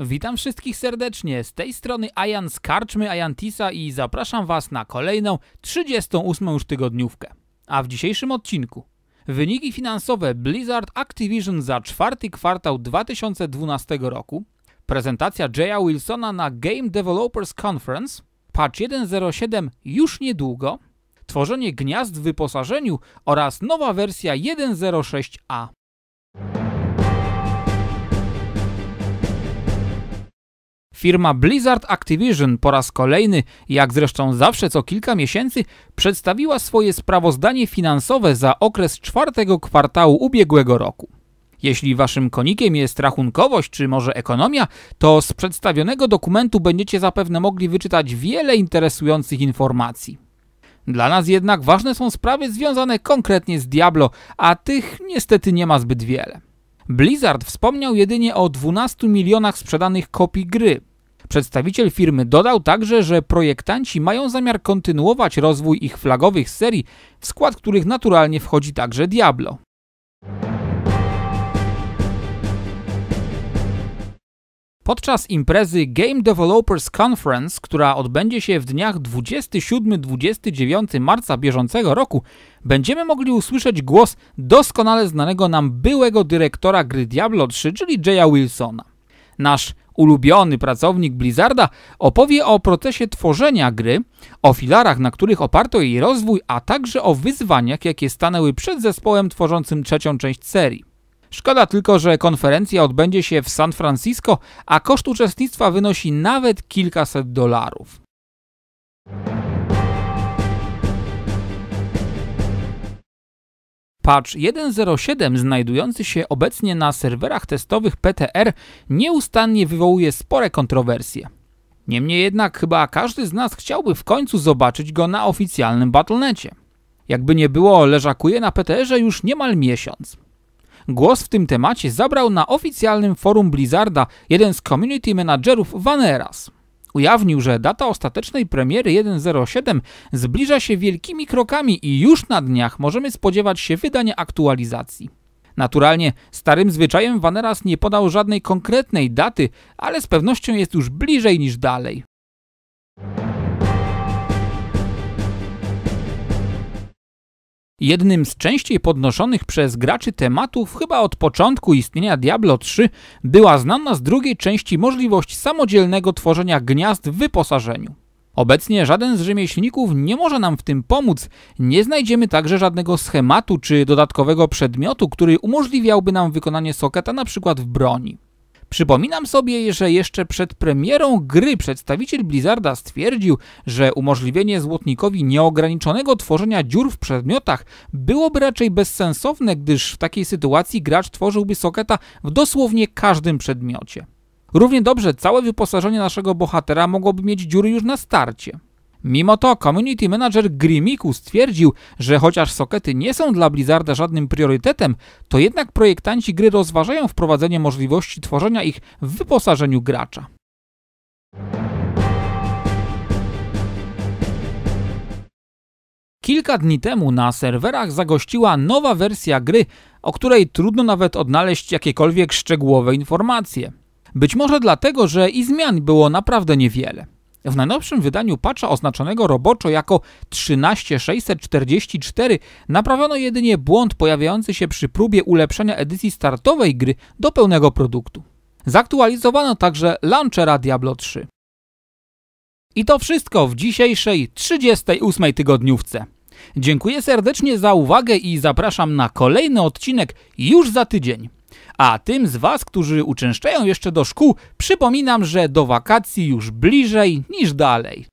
Witam wszystkich serdecznie, z tej strony Ajan z Karczmy Ajantisa i zapraszam Was na kolejną 38 już tygodniówkę. A w dzisiejszym odcinku wyniki finansowe Blizzard Activision za czwarty kwartał 2012 roku, prezentacja Jaya Wilsona na Game Developers Conference, patch 1.07 już niedługo, tworzenie gniazd w wyposażeniu oraz nowa wersja 1.06a. Firma Blizzard Activision po raz kolejny, jak zresztą zawsze co kilka miesięcy, przedstawiła swoje sprawozdanie finansowe za okres czwartego kwartału ubiegłego roku. Jeśli waszym konikiem jest rachunkowość czy może ekonomia, to z przedstawionego dokumentu będziecie zapewne mogli wyczytać wiele interesujących informacji. Dla nas jednak ważne są sprawy związane konkretnie z Diablo, a tych niestety nie ma zbyt wiele. Blizzard wspomniał jedynie o 12 milionach sprzedanych kopii gry. Przedstawiciel firmy dodał także, że projektanci mają zamiar kontynuować rozwój ich flagowych serii, w skład których naturalnie wchodzi także Diablo. Podczas imprezy Game Developers Conference, która odbędzie się w dniach 27-29 marca bieżącego roku, będziemy mogli usłyszeć głos doskonale znanego nam byłego dyrektora gry Diablo 3, czyli Jaya Wilsona. Nasz ulubiony pracownik Blizzarda opowie o procesie tworzenia gry, o filarach, na których oparto jej rozwój, a także o wyzwaniach, jakie stanęły przed zespołem tworzącym trzecią część serii. Szkoda tylko, że konferencja odbędzie się w San Francisco, a koszt uczestnictwa wynosi nawet kilkaset dolarów. Patch 1.07 znajdujący się obecnie na serwerach testowych PTR nieustannie wywołuje spore kontrowersje. Niemniej jednak chyba każdy z nas chciałby w końcu zobaczyć go na oficjalnym Battlenecie. Jakby nie było, leżakuje na PTR-ze już niemal miesiąc. Głos w tym temacie zabrał na oficjalnym forum Blizzarda jeden z community managerów Vaneras. Ujawnił, że data ostatecznej premiery 1.07 zbliża się wielkimi krokami i już na dniach możemy spodziewać się wydania aktualizacji. Naturalnie starym zwyczajem Vaneras nie podał żadnej konkretnej daty, ale z pewnością jest już bliżej niż dalej. Jednym z częściej podnoszonych przez graczy tematów chyba od początku istnienia Diablo 3 była znana z drugiej części możliwość samodzielnego tworzenia gniazd w wyposażeniu. Obecnie żaden z rzemieślników nie może nam w tym pomóc. Nie znajdziemy także żadnego schematu czy dodatkowego przedmiotu, który umożliwiałby nam wykonanie soketa np. w broni. Przypominam sobie, że jeszcze przed premierą gry przedstawiciel Blizzarda stwierdził, że umożliwienie złotnikowi nieograniczonego tworzenia dziur w przedmiotach byłoby raczej bezsensowne, gdyż w takiej sytuacji gracz tworzyłby soketa w dosłownie każdym przedmiocie. Równie dobrze całe wyposażenie naszego bohatera mogłoby mieć dziury już na starcie. Mimo to community manager Grimiku stwierdził, że chociaż sokety nie są dla Blizzarda żadnym priorytetem, to jednak projektanci gry rozważają wprowadzenie możliwości tworzenia ich w wyposażeniu gracza. Kilka dni temu na serwerach zagościła nowa wersja gry, o której trudno nawet odnaleźć jakiekolwiek szczegółowe informacje. Być może dlatego, że i zmian było naprawdę niewiele. W najnowszym wydaniu patcha oznaczonego roboczo jako 13644 naprawiono jedynie błąd pojawiający się przy próbie ulepszenia edycji startowej gry do pełnego produktu. Zaktualizowano także launchera Diablo 3. I to wszystko w dzisiejszej 38 tygodniówce. Dziękuję serdecznie za uwagę i zapraszam na kolejny odcinek już za tydzień. A tym z Was, którzy uczęszczają jeszcze do szkół, przypominam, że do wakacji już bliżej niż dalej.